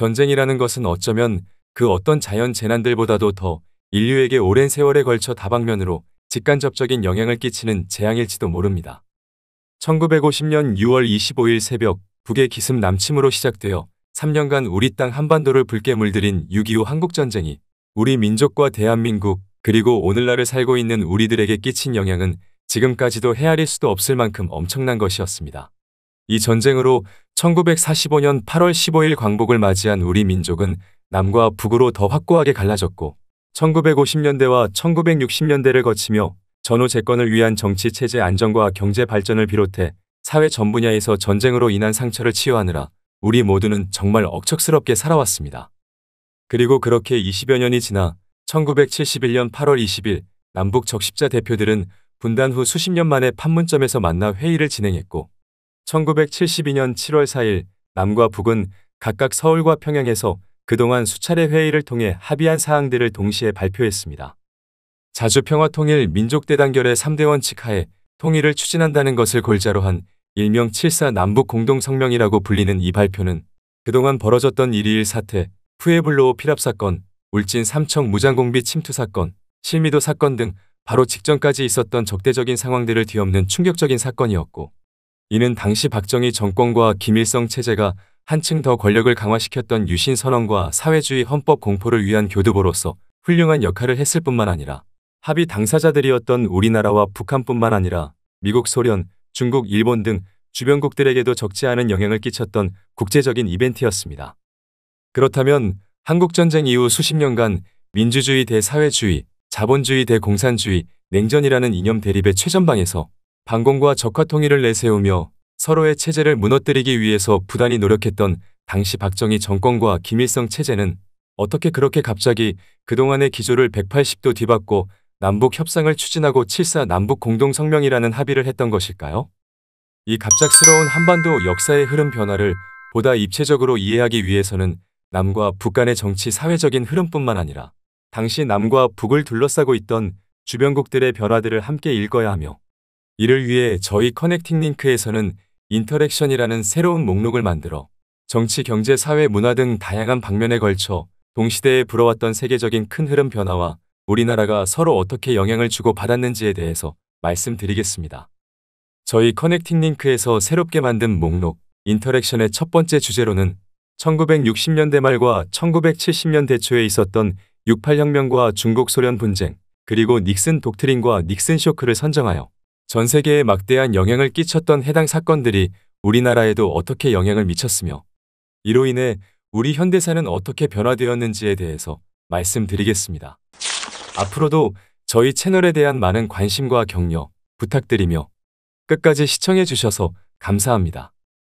전쟁이라는 것은 어쩌면 그 어떤 자연 재난들보다도 더 인류에게 오랜 세월에 걸쳐 다방면으로 직간접적인 영향을 끼치는 재앙일지도 모릅니다. 1950년 6월 25일 새벽 북의 기습 남침으로 시작되어 3년간 우리 땅 한반도를 붉게 물들인 6.25 한국전쟁이 우리 민족과 대한민국 그리고 오늘날을 살고 있는 우리들에게 끼친 영향은 지금까지도 헤아릴 수도 없을 만큼 엄청난 것이었습니다. 이 전쟁으로 1945년 8월 15일 광복을 맞이한 우리 민족은 남과 북으로 더 확고하게 갈라졌고 1950년대와 1960년대를 거치며 전후 재건을 위한 정치 체제 안정과 경제 발전을 비롯해 사회 전 분야에서 전쟁으로 인한 상처를 치유하느라 우리 모두는 정말 억척스럽게 살아왔습니다. 그리고 그렇게 20여 년이 지나 1971년 8월 20일 남북 적십자 대표들은 분단 후 수십 년 만에 판문점에서 만나 회의를 진행했고 1972년 7월 4일 남과 북은 각각 서울과 평양에서 그동안 수차례 회의를 통해 합의한 사항들을 동시에 발표했습니다. 자주평화통일 민족대단결의 3대 원칙 하에 통일을 추진한다는 것을 골자로 한 일명 7사 남북공동성명이라고 불리는 이 발표는 그동안 벌어졌던 1.21 사태, 푸에블로 피랍 사건, 울진 삼청 무장공비 침투 사건, 실미도 사건 등 바로 직전까지 있었던 적대적인 상황들을 뒤엎는 충격적인 사건이었고 이는 당시 박정희 정권과 김일성 체제가 한층 더 권력을 강화시켰던 유신 선언과 사회주의 헌법 공포를 위한 교두보로서 훌륭한 역할을 했을 뿐만 아니라 합의 당사자들이었던 우리나라와 북한뿐만 아니라 미국, 소련, 중국, 일본 등 주변국들에게도 적지 않은 영향을 끼쳤던 국제적인 이벤트였습니다. 그렇다면 한국전쟁 이후 수십 년간 민주주의 대 사회주의, 자본주의 대 공산주의, 냉전이라는 이념 대립의 최전방에서 반공과 적화 통일을 내세우며 서로의 체제를 무너뜨리기 위해서 부단히 노력했던 당시 박정희 정권과 김일성 체제는 어떻게 그렇게 갑자기 그동안의 기조를 180도 뒤바꿔 남북 협상을 추진하고 7사 남북 공동성명이라는 합의를 했던 것일까요? 이 갑작스러운 한반도 역사의 흐름 변화를 보다 입체적으로 이해하기 위해서는 남과 북 간의 정치 사회적인 흐름뿐만 아니라 당시 남과 북을 둘러싸고 있던 주변국들의 변화들을 함께 읽어야 하며 이를 위해 저희 커넥팅 링크에서는 인터랙션이라는 새로운 목록을 만들어 정치, 경제, 사회, 문화 등 다양한 방면에 걸쳐 동시대에 불어왔던 세계적인 큰 흐름 변화와 우리나라가 서로 어떻게 영향을 주고 받았는지에 대해서 말씀드리겠습니다. 저희 커넥팅 링크에서 새롭게 만든 목록 인터랙션의 첫 번째 주제로는 1960년대 말과 1970년대 초에 있었던 68혁명과 중국 소련 분쟁 그리고 닉슨 독트린과 닉슨 쇼크를 선정하여 전 세계에 막대한 영향을 끼쳤던 해당 사건들이 우리나라에도 어떻게 영향을 미쳤으며 이로 인해 우리 현대사는 어떻게 변화되었는지에 대해서 말씀드리겠습니다. 앞으로도 저희 채널에 대한 많은 관심과 격려 부탁드리며 끝까지 시청해 주셔서 감사합니다.